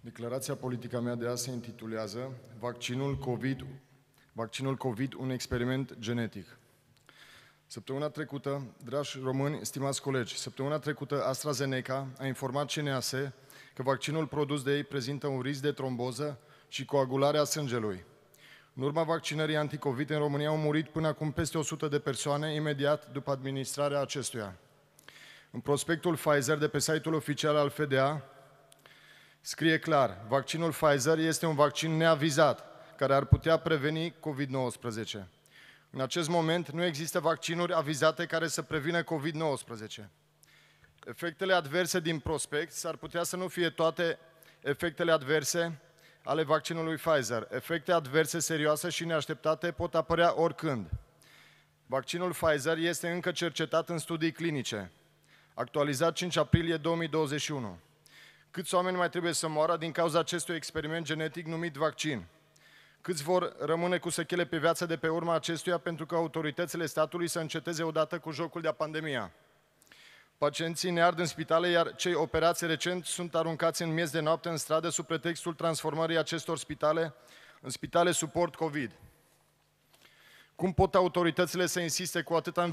Declarația politică mea de azi se intitulează Vaccinul COVID, vaccinul COVID un experiment genetic. Săptămâna trecută, dragi români, stimați colegi, săptămâna trecută AstraZeneca a informat CNAS că vaccinul produs de ei prezintă un risc de tromboză și coagularea sângelui. În urma vaccinării anticovid în România au murit până acum peste 100 de persoane imediat după administrarea acestuia. În prospectul Pfizer de pe site-ul oficial al FDA, Scrie clar, vaccinul Pfizer este un vaccin neavizat, care ar putea preveni COVID-19. În acest moment nu există vaccinuri avizate care să prevină COVID-19. Efectele adverse din prospect s-ar putea să nu fie toate efectele adverse ale vaccinului Pfizer. Efecte adverse serioase și neașteptate pot apărea oricând. Vaccinul Pfizer este încă cercetat în studii clinice, actualizat 5 aprilie 2021. Câți oameni mai trebuie să moară din cauza acestui experiment genetic numit vaccin? Câți vor rămâne cu sechele pe viață de pe urma acestuia pentru că autoritățile statului să înceteze odată cu jocul de-a pandemia? Pacienții ne ard în spitale, iar cei operați recent sunt aruncați în miez de noapte în stradă sub pretextul transformării acestor spitale în spitale suport COVID. Cum pot autoritățile să insiste cu atâta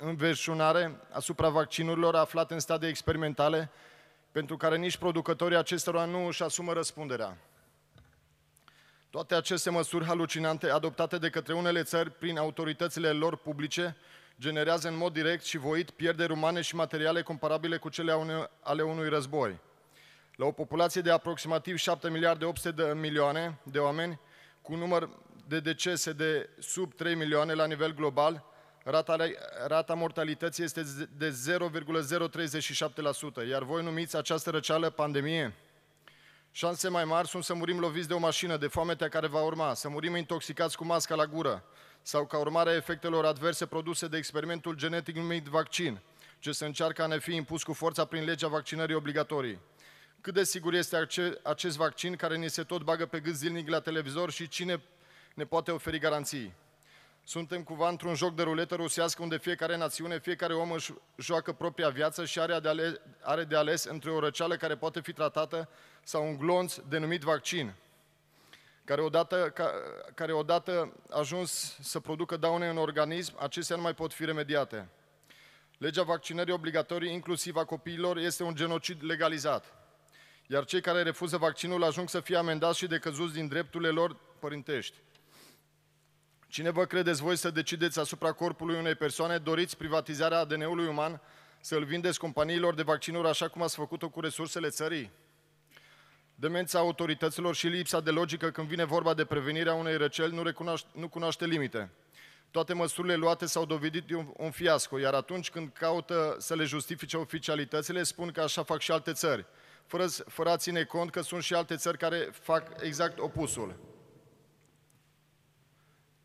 înverșunare asupra vaccinurilor aflate în stadii experimentale pentru care nici producătorii acestora nu își asumă răspunderea. Toate aceste măsuri halucinante adoptate de către unele țări prin autoritățile lor publice generează în mod direct și voit pierderi umane și materiale comparabile cu cele ale unui război. La o populație de aproximativ 7 miliarde 800 de milioane de oameni, cu număr de decese de sub 3 milioane la nivel global, rata, rata mortalității este de 0,037%, iar voi numiți această răceală pandemie? Șanse mai mari sunt să murim loviți de o mașină, de foametea care va urma, să murim intoxicați cu masca la gură sau ca urmare a efectelor adverse produse de experimentul genetic numit vaccin, ce se încearcă a ne fi impus cu forța prin legea vaccinării obligatorii. Cât de sigur este acest vaccin care ne se tot bagă pe gât zilnic la televizor și cine ne poate oferi garanții? Suntem cumva într-un joc de ruletă rusească unde fiecare națiune, fiecare om își joacă propria viață și are de, ales, are de ales între o răceală care poate fi tratată sau un glonț denumit vaccin, care odată, ca, care odată ajuns să producă daune în organism, acestea nu mai pot fi remediate. Legea vaccinării obligatorii, inclusiv a copiilor, este un genocid legalizat. Iar cei care refuză vaccinul ajung să fie amendați și decăzuți din drepturile lor părintești. Cine vă credeți voi să decideți asupra corpului unei persoane, doriți privatizarea ADN-ului uman, să-l vindeți companiilor de vaccinuri așa cum ați făcut-o cu resursele țării? Demența autorităților și lipsa de logică când vine vorba de prevenirea unei răceli nu, recunoaște, nu cunoaște limite. Toate măsurile luate s-au dovedit un, un fiasco, iar atunci când caută să le justifice oficialitățile, spun că așa fac și alte țări, fără, fără a ține cont că sunt și alte țări care fac exact opusul.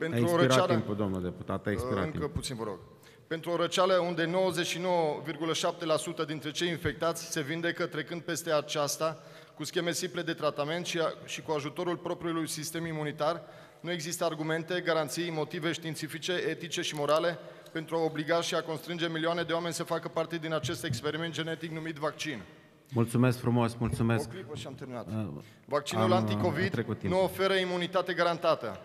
Pentru a expirat o răceală, timpul, domnul deputat, a expirat Încă timp. puțin, vă rog. Pentru o răceală unde 99,7% dintre cei infectați se vindecă trecând peste aceasta cu scheme simple de tratament și, a, și cu ajutorul propriului sistem imunitar, nu există argumente, garanții, motive științifice, etice și morale pentru a obliga și a constrânge milioane de oameni să facă parte din acest experiment genetic numit vaccin. Mulțumesc frumos, mulțumesc. O clipă și am terminat. Uh, Vaccinul anticovid nu oferă imunitate garantată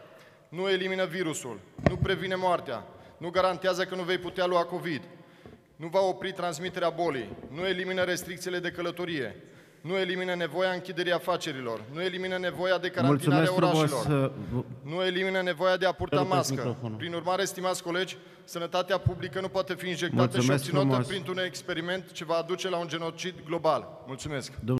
nu elimină virusul, nu previne moartea, nu garantează că nu vei putea lua COVID, nu va opri transmiterea bolii, nu elimină restricțiile de călătorie, nu elimină nevoia închiderii afacerilor, nu elimină nevoia de carantinare a orașelor, frumos. nu elimină nevoia de a purta mască. Prin urmare, stimați colegi, sănătatea publică nu poate fi injectată Mulțumesc și obținută printr-un experiment ce va aduce la un genocid global. Mulțumesc!